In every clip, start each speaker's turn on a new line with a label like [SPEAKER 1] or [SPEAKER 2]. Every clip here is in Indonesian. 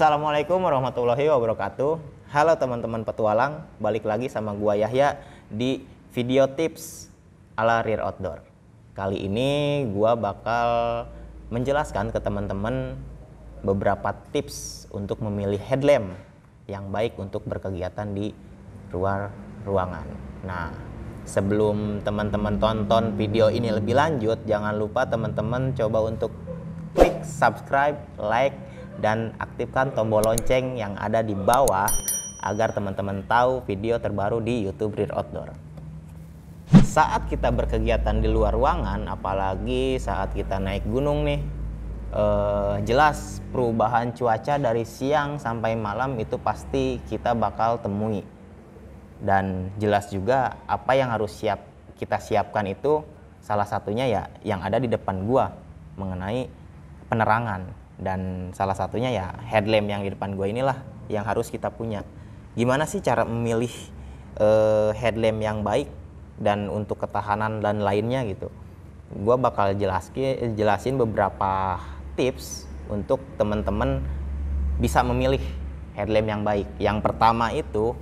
[SPEAKER 1] Assalamualaikum warahmatullahi wabarakatuh. Halo teman-teman petualang, balik lagi sama gua Yahya di video tips ala rear outdoor. Kali ini gua bakal menjelaskan ke teman-teman beberapa tips untuk memilih headlamp yang baik untuk berkegiatan di luar ruangan. Nah, sebelum teman-teman tonton video ini lebih lanjut, jangan lupa teman-teman coba untuk klik subscribe, like, dan aktifkan tombol lonceng yang ada di bawah agar teman-teman tahu video terbaru di YouTube Rear Outdoor. Saat kita berkegiatan di luar ruangan, apalagi saat kita naik gunung nih, eh, jelas perubahan cuaca dari siang sampai malam itu pasti kita bakal temui. Dan jelas juga apa yang harus siap kita siapkan itu salah satunya ya yang ada di depan gua mengenai penerangan dan salah satunya ya headlamp yang di depan gue inilah yang harus kita punya gimana sih cara memilih uh, headlamp yang baik dan untuk ketahanan dan lainnya gitu gue bakal jelaski, jelasin beberapa tips untuk teman-teman bisa memilih headlamp yang baik yang pertama itu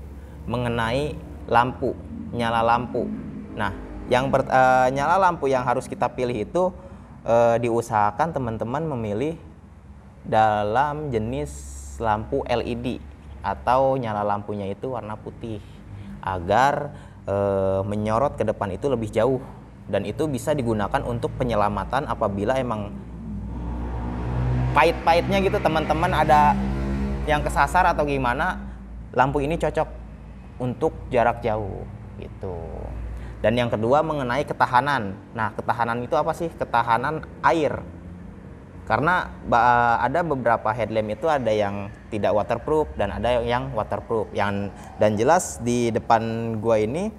[SPEAKER 1] mengenai lampu nyala lampu nah yang uh, nyala lampu yang harus kita pilih itu uh, diusahakan teman-teman memilih dalam jenis lampu LED atau nyala lampunya itu warna putih agar e, menyorot ke depan itu lebih jauh dan itu bisa digunakan untuk penyelamatan apabila emang pahit-pahitnya gitu teman-teman ada yang kesasar atau gimana lampu ini cocok untuk jarak jauh gitu dan yang kedua mengenai ketahanan nah ketahanan itu apa sih ketahanan air karena ada beberapa headlamp itu ada yang tidak waterproof dan ada yang waterproof yang dan jelas di depan gua ini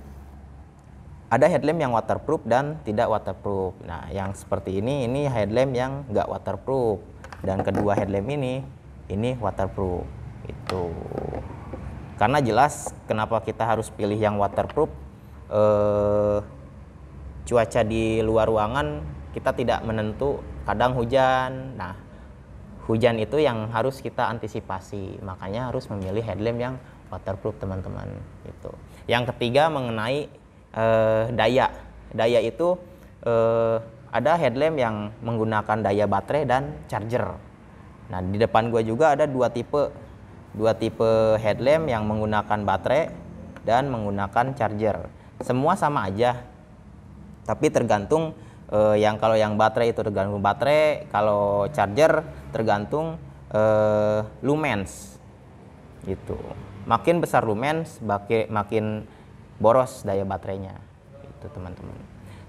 [SPEAKER 1] ada headlamp yang waterproof dan tidak waterproof nah yang seperti ini ini headlamp yang nggak waterproof dan kedua headlamp ini ini waterproof itu karena jelas kenapa kita harus pilih yang waterproof eh, cuaca di luar ruangan kita tidak menentu kadang hujan nah hujan itu yang harus kita antisipasi makanya harus memilih headlamp yang waterproof teman-teman itu yang ketiga mengenai eh, daya daya itu eh, ada headlamp yang menggunakan daya baterai dan charger nah di depan gua juga ada dua tipe dua tipe headlamp yang menggunakan baterai dan menggunakan charger semua sama aja tapi tergantung uh, yang kalau yang baterai itu tergantung baterai kalau charger tergantung uh, lumens gitu makin besar lumens makin boros daya baterainya itu teman-teman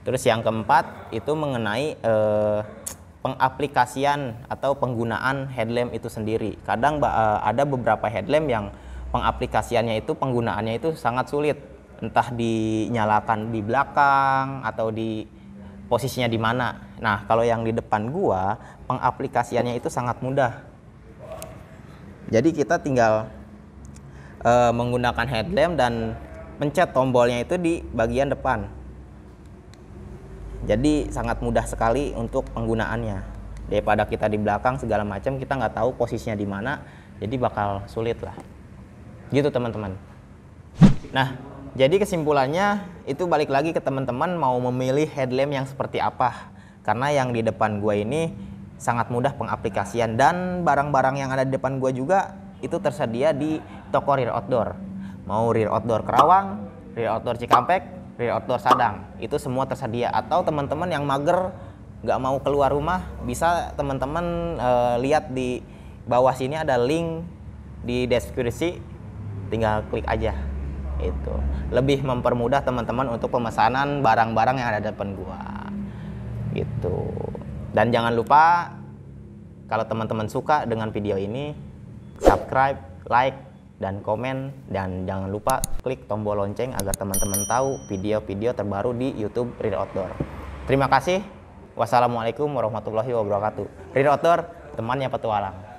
[SPEAKER 1] terus yang keempat itu mengenai uh, pengaplikasian atau penggunaan headlamp itu sendiri kadang uh, ada beberapa headlamp yang pengaplikasiannya itu penggunaannya itu sangat sulit entah dinyalakan di belakang atau di posisinya di mana. Nah, kalau yang di depan gua, pengaplikasiannya itu sangat mudah. Jadi kita tinggal uh, menggunakan headlamp dan mencet tombolnya itu di bagian depan. Jadi sangat mudah sekali untuk penggunaannya. Daripada kita di belakang segala macam kita nggak tahu posisinya di mana, jadi bakal sulit lah. Gitu teman-teman. Nah, jadi kesimpulannya itu balik lagi ke teman-teman mau memilih headlamp yang seperti apa. Karena yang di depan gua ini sangat mudah pengaplikasian dan barang-barang yang ada di depan gua juga itu tersedia di toko rear outdoor. Mau rear outdoor Kerawang, rear outdoor Cikampek, rear outdoor Sadang. Itu semua tersedia atau teman-teman yang mager nggak mau keluar rumah bisa teman-teman e, lihat di bawah sini ada link di deskripsi tinggal klik aja itu lebih mempermudah teman-teman untuk pemesanan barang-barang yang ada di depan gua gitu dan jangan lupa kalau teman-teman suka dengan video ini subscribe like dan komen dan jangan lupa klik tombol lonceng agar teman-teman tahu video-video terbaru di YouTube Real Outdoor. Terima kasih. Wassalamualaikum warahmatullahi wabarakatuh. Real Outdoor, temannya petualang.